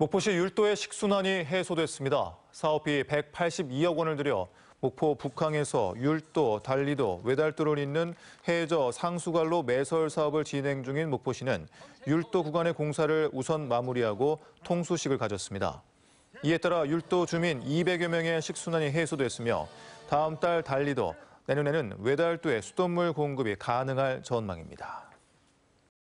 목포시 율도의 식순환이 해소됐습니다. 사업비 182억 원을 들여 목포 북항에서 율도, 달리도, 외달도를 잇는 해저 상수갈로 매설 사업을 진행 중인 목포시는 율도 구간의 공사를 우선 마무리하고 통수식을 가졌습니다. 이에 따라 율도 주민 200여 명의 식순환이 해소됐으며 다음 달 달리도, 내년에는 외달도의 수돗물 공급이 가능할 전망입니다.